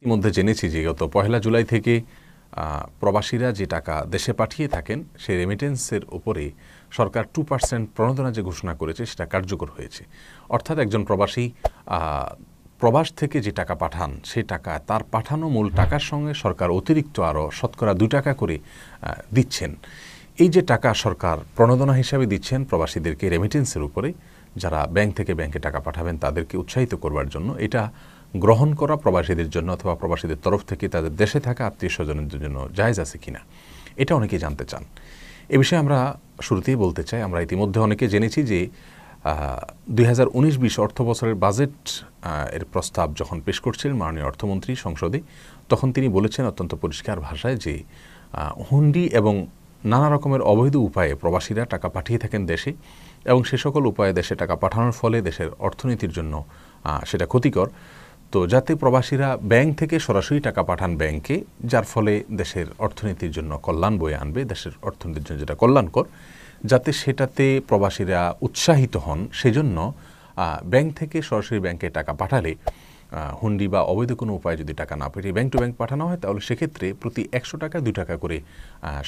ইতিমধ্যে জেনেছি যে গত পহেলা জুলাই থেকে প্রবাসীরা যে টাকা দেশে পাঠিয়ে থাকেন সেই রেমিটেন্সের ওপরে সরকার টু পার্সেন্ট প্রণোদনা যে ঘোষণা করেছে সেটা কার্যকর হয়েছে অর্থাৎ একজন প্রবাসী প্রবাস থেকে যে টাকা পাঠান সেই টাকা তার পাঠানো মূল টাকার সঙ্গে সরকার অতিরিক্ত আরও শতকরা দু টাকা করে দিচ্ছেন এই যে টাকা সরকার প্রণোদনা হিসাবে দিচ্ছেন প্রবাসীদেরকে রেমিটেন্সের উপরে যারা ব্যাংক থেকে ব্যাংকে টাকা পাঠাবেন তাদেরকে উৎসাহিত করবার জন্য এটা গ্রহণ করা প্রবাসীদের জন্য অথবা প্রবাসীদের তরফ থেকে তাদের দেশে থাকা আত্মীয় স্বজনদের জন্য জায়জ আছে কিনা এটা অনেকেই জানতে চান এ বিষয়ে আমরা শুরুতেই বলতে চাই আমরা ইতিমধ্যে অনেকে জেনেছি যে দুই হাজার উনিশ বিশ অর্থ বছরের বাজেট এর প্রস্তাব যখন পেশ করছিলেন মাননীয় অর্থমন্ত্রী সংসদে তখন তিনি বলেছেন অত্যন্ত পরিষ্কার ভাষায় যে হুন্ডি এবং নানা রকমের অবৈধ উপায়ে প্রবাসীরা টাকা পাঠিয়ে থাকেন দেশে এবং সে সকল উপায়ে দেশে টাকা পাঠানোর ফলে দেশের অর্থনীতির জন্য সেটা ক্ষতিকর তো যাতে প্রবাসীরা ব্যাংক থেকে সরাসরি টাকা পাঠান ব্যাংকে যার ফলে দেশের অর্থনীতির জন্য কল্যাণ বয়ে আনবে দেশের অর্থনীতির জন্য যেটা কল্যাণকর যাতে সেটাতে প্রবাসীরা উৎসাহিত হন সেজন্য ব্যাংক থেকে সরাসরি ব্যাংকে টাকা পাঠালে হুন্ডি বা অবৈধ কোনো উপায়ে যদি টাকা না পেটে ব্যাংক টু ব্যাংক পাঠানো হয় তাহলে সেক্ষেত্রে প্রতি একশো টাকা দুই টাকা করে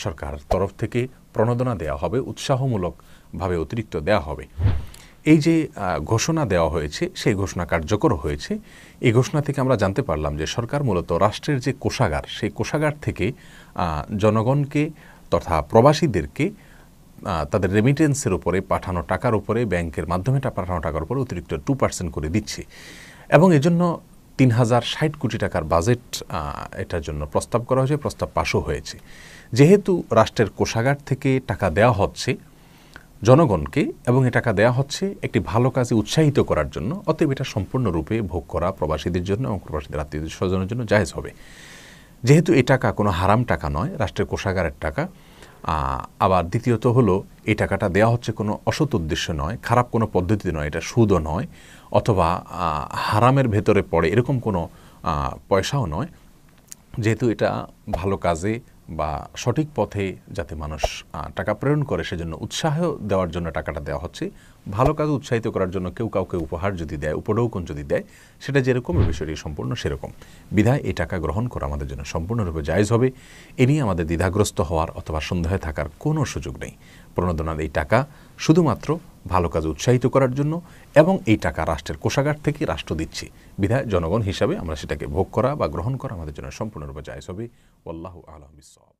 সরকার তরফ থেকে প্রণোদনা দেওয়া হবে উৎসাহমূলকভাবে অতিরিক্ত দেওয়া হবে এই যে ঘোষণা দেওয়া হয়েছে সেই ঘোষণা কার্যকর হয়েছে এই ঘোষণা থেকে আমরা জানতে পারলাম যে সরকার মূলত রাষ্ট্রের যে কোষাগার সেই কোষাগার থেকে জনগণকে তথা প্রবাসীদেরকে তাদের রেমিটেন্সের উপরে পাঠানো টাকার উপরে ব্যাংকের মাধ্যমে পাঠানো টাকার উপরে অতিরিক্ত টু পার্সেন্ট করে দিচ্ছে এবং এজন্য তিন হাজার ষাট কোটি টাকার বাজেট এটার জন্য প্রস্তাব করা হয়েছে প্রস্তাব পাশও হয়েছে যেহেতু রাষ্ট্রের কোষাগার থেকে টাকা দেওয়া হচ্ছে জনগণকে এবং এ টাকা দেয়া হচ্ছে একটি ভালো কাজে উৎসাহিত করার জন্য অতএব এটা সম্পূর্ণরূপে ভোগ করা প্রবাসীদের জন্য এবং প্রবাসীদের আত্মীয় স্বজনের জন্য জাহেজ হবে যেহেতু এ টাকা কোনো হারাম টাকা নয় রাষ্ট্রের কোষাগারের টাকা আবার দ্বিতীয়ত হলো এই টাকাটা দেওয়া হচ্ছে কোনো অসৎ উদ্দেশ্য নয় খারাপ কোনো পদ্ধতি নয় এটা সুদও নয় অথবা হারামের ভেতরে পড়ে এরকম কোনো পয়সাও নয় যেহেতু এটা ভালো কাজে বা সঠিক পথে যাতে মানুষ টাকা প্রেরণ করে সেজন্য উৎসাহ দেওয়ার জন্য টাকাটা দেওয়া হচ্ছে ভালো কাজ উৎসাহিত করার জন্য কেউ কাউকে উপহার যদি দেয় উপঢৌকন যদি দেয় সেটা যেরকম এ বিষয়টি সম্পূর্ণ সেরকম বিধায় এই টাকা গ্রহণ করা আমাদের জন্য সম্পূর্ণরূপে জায়জ হবে এ নিয়ে আমাদের দ্বিধাগ্রস্ত হওয়ার অথবা সন্দেহে থাকার কোনো সুযোগ নেই প্রণোদনার এই টাকা শুধুমাত্র ভালো কাজে উৎসাহিত করার জন্য এবং এই টাকা রাষ্ট্রের কোষাগার থেকে রাষ্ট্র দিচ্ছে বিধায় জনগণ হিসাবে আমরা সেটাকে ভোগ করা বা গ্রহণ করা আমাদের জন্য সম্পূর্ণরূপে জায়জ হবে আল্লাহ আলহামিস